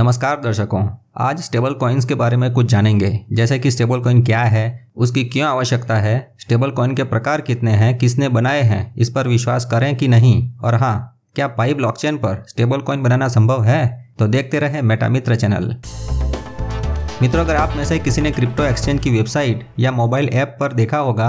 नमस्कार दर्शकों आज स्टेबल कॉइन्स के बारे में कुछ जानेंगे जैसे कि स्टेबल कॉइन क्या है उसकी क्यों आवश्यकता है स्टेबल कॉइन के प्रकार कितने हैं किसने बनाए हैं इस पर विश्वास करें कि नहीं और हाँ क्या पाई ब्लॉकचेन पर स्टेबल कॉइन बनाना संभव है तो देखते मेटा मेटामित्र चैनल मित्रों अगर आप में से किसी ने क्रिप्टो एक्सचेंज की वेबसाइट या मोबाइल ऐप पर देखा होगा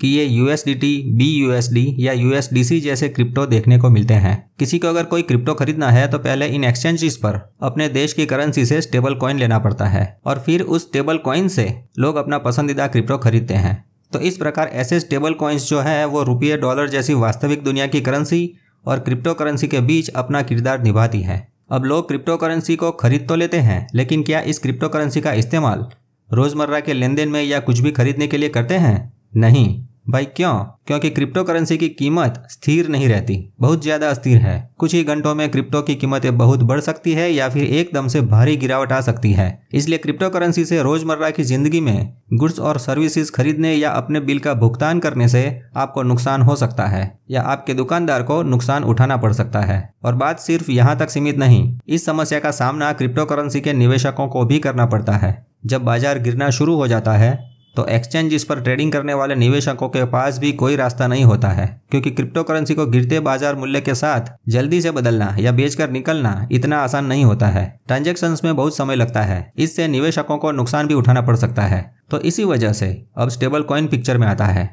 कि ये U S D T B U S D या यू एस डी सी जैसे क्रिप्टो देखने को मिलते हैं किसी को अगर कोई क्रिप्टो खरीदना है तो पहले इन एक्सचेंजेस पर अपने देश की करेंसी से स्टेबल कॉइन लेना पड़ता है और फिर उस स्टेबल कॉइन से लोग अपना पसंदीदा क्रिप्टो खरीदते हैं तो इस प्रकार ऐसे स्टेबल कॉइन्स जो है वो रुपये डॉलर जैसी वास्तविक दुनिया की करेंसी और क्रिप्टो करेंसी के बीच अपना किरदार निभाती है अब लोग क्रिप्टो करेंसी को खरीद तो लेते हैं लेकिन क्या इस क्रिप्टो करेंसी का इस्तेमाल रोज़मर्रा के लेन देन में या कुछ भी खरीदने के लिए करते हैं नहीं भाई क्यों क्योंकि क्रिप्टो करेंसी की कीमत स्थिर नहीं रहती बहुत ज्यादा अस्थिर है कुछ ही घंटों में क्रिप्टो की कीमतें बहुत बढ़ सकती है या फिर एकदम से भारी गिरावट आ सकती है इसलिए क्रिप्टो करेंसी से रोजमर्रा की जिंदगी में गुड्स और सर्विसेज खरीदने या अपने बिल का भुगतान करने से आपको नुकसान हो सकता है या आपके दुकानदार को नुकसान उठाना पड़ सकता है और बात सिर्फ यहाँ तक सीमित नहीं इस समस्या का सामना क्रिप्टो करेंसी के निवेशकों को भी करना पड़ता है जब बाजार गिरना शुरू हो जाता है तो एक्सचेंज इस पर ट्रेडिंग करने वाले निवेशकों के पास भी कोई रास्ता नहीं होता है क्योंकि क्रिप्टो करेंसी को गिरते बाजार मूल्य के साथ जल्दी से बदलना या बेचकर निकलना इतना आसान नहीं होता है ट्रांजेक्शन में बहुत समय लगता है इससे निवेशकों को नुकसान भी उठाना पड़ सकता है तो इसी वजह से अब स्टेबल कॉइन पिक्चर में आता है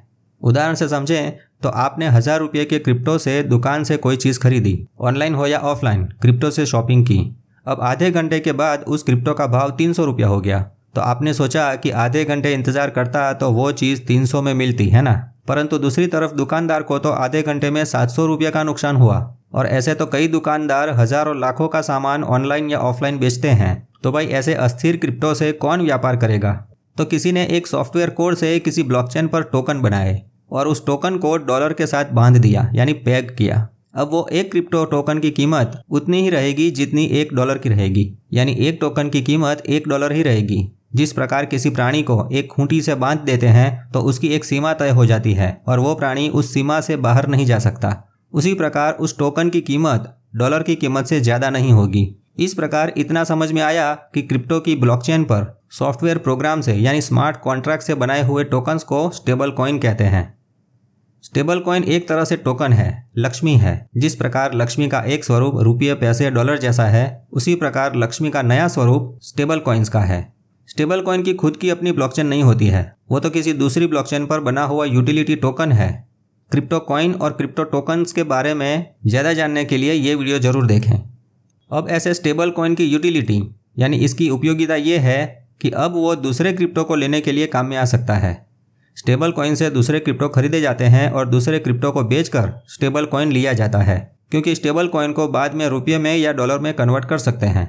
उदाहरण से समझें तो आपने हज़ार रुपये के क्रिप्टो से दुकान से कोई चीज़ खरीदी ऑनलाइन हो या ऑफलाइन क्रिप्टो से शॉपिंग की अब आधे घंटे के बाद उस क्रिप्टो का भाव तीन सौ रुपया हो गया तो आपने सोचा कि आधे घंटे इंतज़ार करता तो वो चीज़ सौ में मिलती है ना परंतु दूसरी तरफ दुकानदार को तो आधे घंटे में सात सौ रुपये का नुकसान हुआ और ऐसे तो कई दुकानदार हज़ारों लाखों का सामान ऑनलाइन या ऑफलाइन बेचते हैं तो भाई ऐसे अस्थिर क्रिप्टो से कौन व्यापार करेगा तो किसी ने एक सॉफ्टवेयर कोड से किसी ब्लॉकचेन पर टोकन बनाए और उस टोकन को डॉलर के साथ बांध दिया यानी पैग किया अब वो एक क्रिप्टो टोकन की कीमत उतनी ही रहेगी जितनी एक डॉलर की रहेगी यानी एक टोकन की कीमत एक डॉलर ही रहेगी जिस प्रकार किसी प्राणी को एक खूंटी से बांध देते हैं तो उसकी एक सीमा तय हो जाती है और वो प्राणी उस सीमा से बाहर नहीं जा सकता उसी प्रकार उस टोकन की कीमत डॉलर की कीमत से ज़्यादा नहीं होगी इस प्रकार इतना समझ में आया कि क्रिप्टो की ब्लॉकचेन पर सॉफ्टवेयर प्रोग्राम से यानी स्मार्ट कॉन्ट्रैक्ट से बनाए हुए टोकन्स को स्टेबल कॉइन कहते हैं स्टेबल कॉइन एक तरह से टोकन है लक्ष्मी है जिस प्रकार लक्ष्मी का एक स्वरूप रुपये पैसे डॉलर जैसा है उसी प्रकार लक्ष्मी का नया स्वरूप स्टेबल कॉइन्स का है स्टेबल कॉइन की खुद की अपनी ब्लॉकचेन नहीं होती है वो तो किसी दूसरी ब्लॉकचेन पर बना हुआ यूटिलिटी टोकन है क्रिप्टो कॉइन और क्रिप्टो टोकन्स के बारे में ज़्यादा जानने के लिए ये वीडियो ज़रूर देखें अब ऐसे स्टेबल कॉइन की यूटिलिटी यानी इसकी उपयोगिता ये है कि अब वो दूसरे क्रिप्टो को लेने के लिए काम में आ सकता है स्टेबल कॉइन से दूसरे क्रिप्टो खरीदे जाते हैं और दूसरे क्रिप्टो को बेचकर स्टेबल कॉइन लिया जाता है क्योंकि स्टेबल कॉइन को बाद में रुपये में या डॉलर में कन्वर्ट कर सकते हैं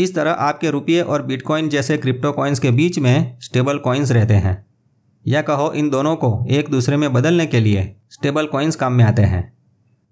इस तरह आपके रुपये और बिटकॉइन जैसे क्रिप्टो कॉइन्स के बीच में स्टेबल कॉइन्स रहते हैं या कहो इन दोनों को एक दूसरे में बदलने के लिए स्टेबल कॉइन्स काम में आते हैं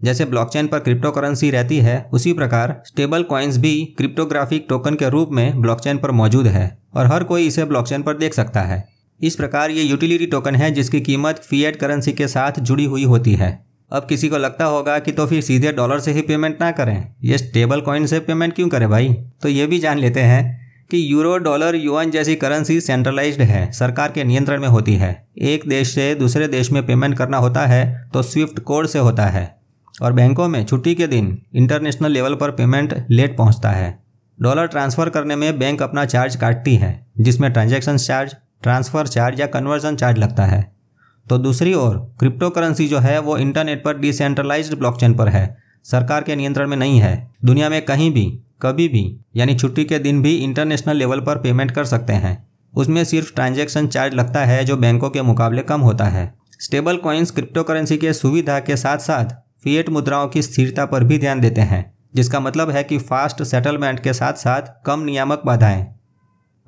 जैसे ब्लॉकचेन पर क्रिप्टो करेंसी रहती है उसी प्रकार स्टेबल कॉइन्स भी क्रिप्टोग्राफिक टोकन के रूप में ब्लॉकचेन पर मौजूद है और हर कोई इसे ब्लॉकचेन पर देख सकता है इस प्रकार ये यूटिलिटी टोकन है जिसकी कीमत फीएड करेंसी के साथ जुड़ी हुई होती है अब किसी को लगता होगा कि तो फिर सीधे डॉलर से ही पेमेंट ना करें ये स्टेबल कॉइन से पेमेंट क्यों करें भाई तो ये भी जान लेते हैं कि यूरो डॉलर यूएन जैसी करेंसी सेंट्रलाइज्ड है सरकार के नियंत्रण में होती है एक देश से दूसरे देश में पेमेंट करना होता है तो स्विफ्ट कोड से होता है और बैंकों में छुट्टी के दिन इंटरनेशनल लेवल पर पेमेंट लेट पहुंचता है डॉलर ट्रांसफ़र करने में बैंक अपना चार्ज काटती है जिसमें ट्रांजेक्शन चार्ज ट्रांसफ़र चार्ज या कन्वर्जन चार्ज लगता है तो दूसरी ओर क्रिप्टो करेंसी जो है वो इंटरनेट पर ब्लॉक ब्लॉकचेन पर है सरकार के नियंत्रण में नहीं है दुनिया में कहीं भी कभी भी यानी छुट्टी के दिन भी इंटरनेशनल लेवल पर पेमेंट कर सकते हैं उसमें सिर्फ ट्रांजेक्शन चार्ज लगता है जो बैंकों के मुकाबले कम होता है स्टेबल कॉइन्स क्रिप्टो करेंसी के सुविधा के साथ साथ फिएट मुद्राओं की स्थिरता पर भी ध्यान देते हैं जिसका मतलब है कि फास्ट सेटलमेंट के साथ साथ कम नियामक बाधाएं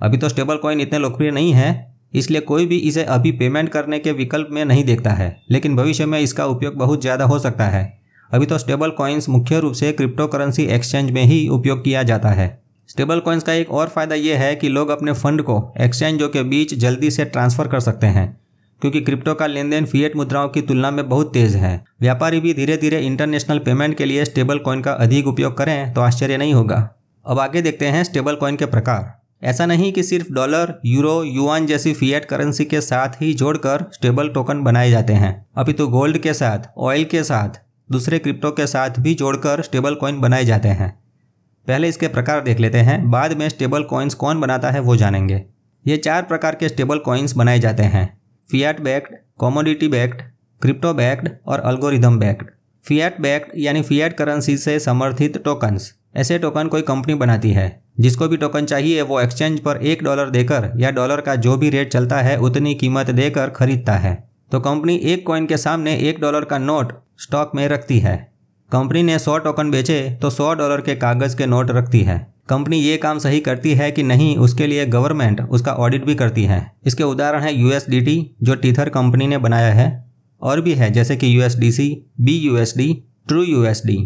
अभी तो स्टेबल कॉइन इतने लोकप्रिय नहीं है इसलिए कोई भी इसे अभी पेमेंट करने के विकल्प में नहीं देखता है लेकिन भविष्य में इसका उपयोग बहुत ज़्यादा हो सकता है अभी तो स्टेबल कॉइन्स मुख्य रूप से क्रिप्टो करेंसी एक्सचेंज में ही उपयोग किया जाता है स्टेबल कॉइन्स का एक और फ़ायदा यह है कि लोग अपने फंड को एक्सचेंजों के बीच जल्दी से ट्रांसफ़र कर सकते हैं क्योंकि क्रिप्टो का लेन देन फिएट मुद्राओं की तुलना में बहुत तेज़ है व्यापारी भी धीरे धीरे इंटरनेशनल पेमेंट के लिए स्टेबल कॉइन का अधिक उपयोग करें तो आश्चर्य नहीं होगा अब आगे देखते हैं स्टेबल कॉइन के प्रकार ऐसा नहीं कि सिर्फ डॉलर यूरो युआन जैसी फिएट करेंसी के साथ ही जोड़कर स्टेबल टोकन बनाए जाते हैं अभी तो गोल्ड के साथ ऑयल के साथ दूसरे क्रिप्टो के साथ भी जोड़कर स्टेबल कॉइन बनाए जाते हैं पहले इसके प्रकार देख लेते हैं बाद में स्टेबल कॉइन्स कौन बनाता है वो जानेंगे ये चार प्रकार के स्टेबल कॉइन्स बनाए जाते हैं fiat backed commodity backed crypto backed और अल्गोरिदम बैक्ड फिएट बैक्ड यानी फिएट करेंसी से समर्थित टोकन्स ऐसे टोकन कोई कंपनी बनाती है जिसको भी टोकन चाहिए वो एक्सचेंज पर एक डॉलर देकर या डॉलर का जो भी रेट चलता है उतनी कीमत देकर खरीदता है तो कंपनी एक कॉइन के सामने एक डॉलर का नोट स्टॉक में रखती है कंपनी ने सौ टोकन बेचे तो सौ डॉलर के कागज़ के नोट रखती है कंपनी ये काम सही करती है कि नहीं उसके लिए गवर्नमेंट उसका ऑडिट भी करती है इसके उदाहरण है यूएसडीटी जो टीथर कंपनी ने बनाया है और भी है जैसे कि USDC B USD true USD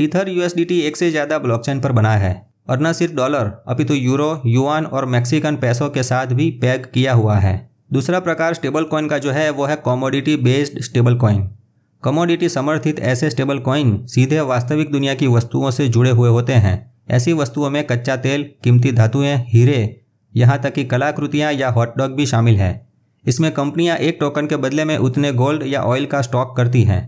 Tether USDT एक से ज़्यादा ब्लॉकचेन पर बना है और न सिर्फ डॉलर अपितु तो यूरो युआन और मैक्सिकन पैसों के साथ भी पैग किया हुआ है दूसरा प्रकार स्टेबल कॉइन का जो है वो है commodity based stable coin commodity समर्थित ऐसे स्टेबल कॉइन सीधे वास्तविक दुनिया की वस्तुओं से जुड़े हुए होते हैं ऐसी वस्तुओं में कच्चा तेल कीमती धातुएं हीरे यहाँ तक कि कलाकृतियाँ या हॉटडॉग भी शामिल हैं इसमें कंपनियाँ एक टोकन के बदले में उतने गोल्ड या ऑयल का स्टॉक करती हैं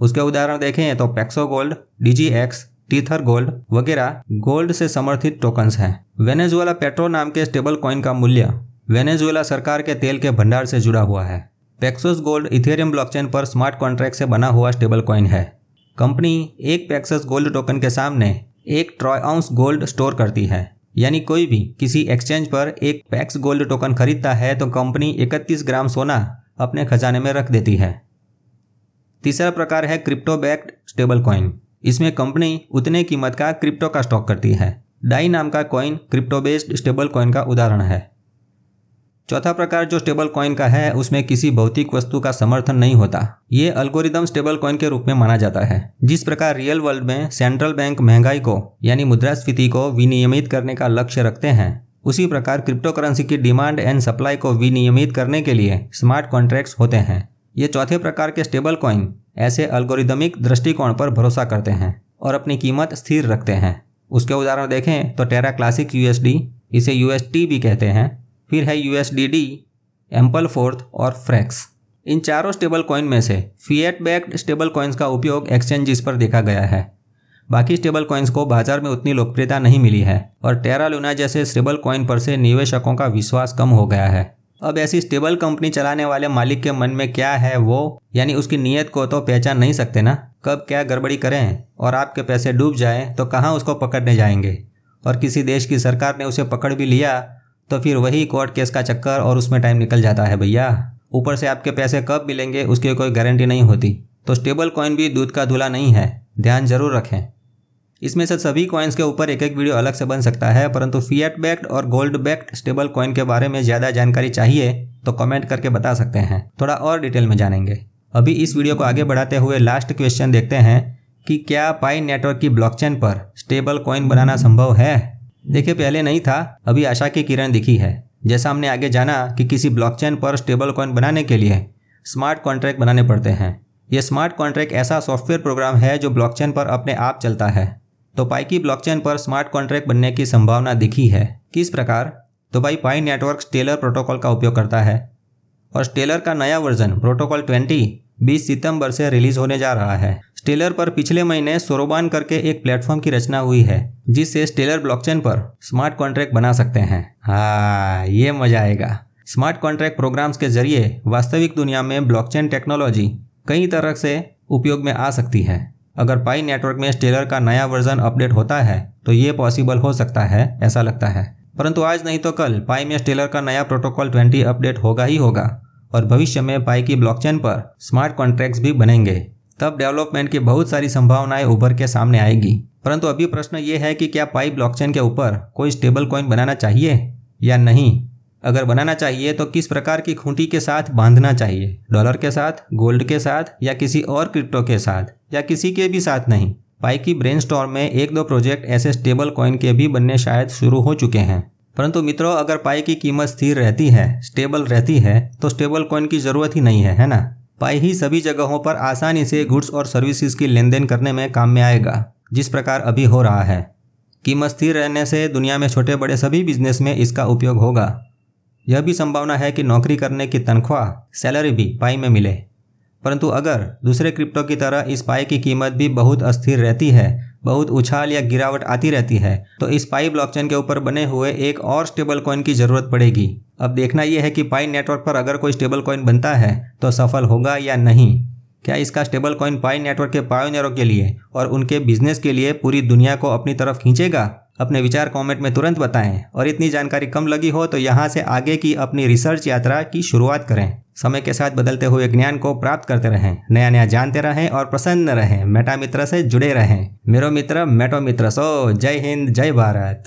उसके उदाहरण देखें तो Paxos gold DG X Tether gold वगैरह गोल्ड से समर्थित टोकन्स हैं वेनेजुएला पेट्रो नाम के स्टेबल कॉइन का मूल्य वेनेजुएला सरकार के तेल के भंडार से जुड़ा हुआ है पैक्सोस गोल्ड इथेरियम ब्लॉकचेन पर स्मार्ट कॉन्ट्रैक्ट से बना हुआ स्टेबल कॉइन है कंपनी एक पैक्सस गोल्ड टोकन के सामने एक ट्रॉय आउंस गोल्ड स्टोर करती है यानी कोई भी किसी एक्सचेंज पर एक पैक्स गोल्ड टोकन खरीदता है तो कंपनी 31 ग्राम सोना अपने खजाने में रख देती है तीसरा प्रकार है क्रिप्टो बैक्ड स्टेबल कॉइन इसमें कंपनी उतने कीमत का क्रिप्टो का स्टॉक करती है डाई नाम का coin crypto based stable coin का उदाहरण है चौथा प्रकार जो स्टेबल कॉइन का है उसमें किसी भौतिक वस्तु का समर्थन नहीं होता ये अल्गोरिदम स्टेबल कॉइन के रूप में माना जाता है जिस प्रकार रियल वर्ल्ड में सेंट्रल बैंक महंगाई को यानी मुद्रास्फीति को विनियमित करने का लक्ष्य रखते हैं उसी प्रकार क्रिप्टो करेंसी की डिमांड एंड सप्लाई को विनियमित करने के लिए स्मार्ट कॉन्ट्रैक्ट्स होते हैं ये चौथे प्रकार के स्टेबल कॉइन ऐसे अल्गोरिदमिक दृष्टिकोण पर भरोसा करते हैं और अपनी कीमत स्थिर रखते हैं उसके उदाहरण देखें तो टेरा क्लासिक यूएसडी इसे यूएसटी भी कहते हैं फिर है यूएसडीडी एम्पल फोर्थ और फ्रैक्स इन चारों स्टेबल कॉइन में से फीएट बैक्ड स्टेबल कॉइन्स का उपयोग एक्सचेंजेस पर देखा गया है बाकी स्टेबल कॉइन्स को बाजार में उतनी लोकप्रियता नहीं मिली है और टेरा लूना जैसे स्टेबल कॉइन पर से निवेशकों का विश्वास कम हो गया है अब ऐसी स्टेबल कंपनी चलाने वाले मालिक के मन में क्या है वो यानी उसकी नीयत को तो पहचान नहीं सकते ना कब क्या गड़बड़ी करें और आपके पैसे डूब जाए तो कहाँ उसको पकड़ने जाएंगे और किसी देश की सरकार ने उसे पकड़ भी लिया तो फिर वही कोर्ट केस का चक्कर और उसमें टाइम निकल जाता है भैया ऊपर से आपके पैसे कब मिलेंगे उसकी कोई गारंटी नहीं होती तो स्टेबल कॉइन भी दूध का धुला नहीं है ध्यान जरूर रखें इसमें से सभी कॉइन्स के ऊपर एक एक वीडियो अलग से बन सकता है परंतु फियट बैक्ड और गोल्ड बैक्ड स्टेबल कॉइन के बारे में ज़्यादा जानकारी चाहिए तो कमेंट करके बता सकते हैं थोड़ा और डिटेल में जानेंगे अभी इस वीडियो को आगे बढ़ाते हुए लास्ट क्वेश्चन देखते हैं कि क्या पाई नेटवर्क की ब्लॉकचेन पर स्टेबल कॉइन बनाना संभव है देखिए पहले नहीं था अभी आशा की किरण दिखी है जैसा हमने आगे जाना कि किसी ब्लॉकचेन पर स्टेबल कॉइन बनाने के लिए स्मार्ट कॉन्ट्रैक्ट बनाने पड़ते हैं यह स्मार्ट कॉन्ट्रैक्ट ऐसा सॉफ्टवेयर प्रोग्राम है जो ब्लॉकचेन पर अपने आप चलता है तो पाई की ब्लॉकचेन पर स्मार्ट कॉन्ट्रैक्ट बनने की संभावना दिखी है किस प्रकार तो भाई पाई नेटवर्क स्टेलर प्रोटोकॉल का उपयोग करता है और स्टेलर का नया वर्जन प्रोटोकॉल ट्वेंटी बीस सितंबर से रिलीज होने जा रहा है स्टेलर पर पिछले महीने सोरोबान करके एक प्लेटफॉर्म की रचना हुई है जिससे स्टेलर ब्लॉकचेन पर स्मार्ट कॉन्ट्रैक्ट बना सकते हैं हाँ ये मजा आएगा स्मार्ट कॉन्ट्रैक्ट प्रोग्राम्स के जरिए वास्तविक दुनिया में ब्लॉकचेन टेक्नोलॉजी कई तरह से उपयोग में आ सकती है अगर पाई नेटवर्क में स्टेलर का नया वर्जन अपडेट होता है तो ये पॉसिबल हो सकता है ऐसा लगता है परंतु आज नहीं तो कल पाई में स्टेलर का नया प्रोटोकॉल ट्वेंटी अपडेट होगा ही होगा और भविष्य में पाई की ब्लॉकचेन पर स्मार्ट कॉन्ट्रैक्ट्स भी बनेंगे तब डेवलपमेंट की बहुत सारी संभावनाएं उभर के सामने आएगी परंतु अभी प्रश्न ये है कि क्या पाई ब्लॉकचेन के ऊपर कोई स्टेबल कॉइन बनाना चाहिए या नहीं अगर बनाना चाहिए तो किस प्रकार की खूंटी के साथ बांधना चाहिए डॉलर के साथ गोल्ड के साथ या किसी और क्रिप्टो के साथ या किसी के भी साथ नहीं पाई की ब्रेन में एक दो प्रोजेक्ट ऐसे स्टेबल कॉइन के भी बनने शायद शुरू हो चुके हैं परंतु मित्रों अगर पाई की कीमत स्थिर रहती है स्टेबल रहती है तो स्टेबल कॉइन की ज़रूरत ही नहीं है है ना पाई ही सभी जगहों पर आसानी से गुड्स और सर्विसेज की लेन देन करने में काम में आएगा जिस प्रकार अभी हो रहा है कीमत स्थिर रहने से दुनिया में छोटे बड़े सभी बिजनेस में इसका उपयोग होगा यह भी संभावना है कि नौकरी करने की तनख्वाह सैलरी भी पाई में मिले परंतु अगर दूसरे क्रिप्टो की तरह इस पाई की कीमत भी बहुत अस्थिर रहती है बहुत उछाल या गिरावट आती रहती है तो इस पाई ब्लॉकचेन के ऊपर बने हुए एक और स्टेबल कॉइन की जरूरत पड़ेगी अब देखना यह है कि पाई नेटवर्क पर अगर कोई स्टेबल कॉइन बनता है तो सफल होगा या नहीं क्या इसका स्टेबल कॉइन पाई नेटवर्क के पायोनियरों के लिए और उनके बिजनेस के लिए पूरी दुनिया को अपनी तरफ खींचेगा अपने विचार कमेंट में तुरंत बताएं और इतनी जानकारी कम लगी हो तो यहाँ से आगे की अपनी रिसर्च यात्रा की शुरुआत करें समय के साथ बदलते हुए ज्ञान को प्राप्त करते रहें नया नया जानते रहें और प्रसन्न रहें मेटा मित्र से जुड़े रहें मेरो मित्र मेटो मित्र सो जय हिंद जय भारत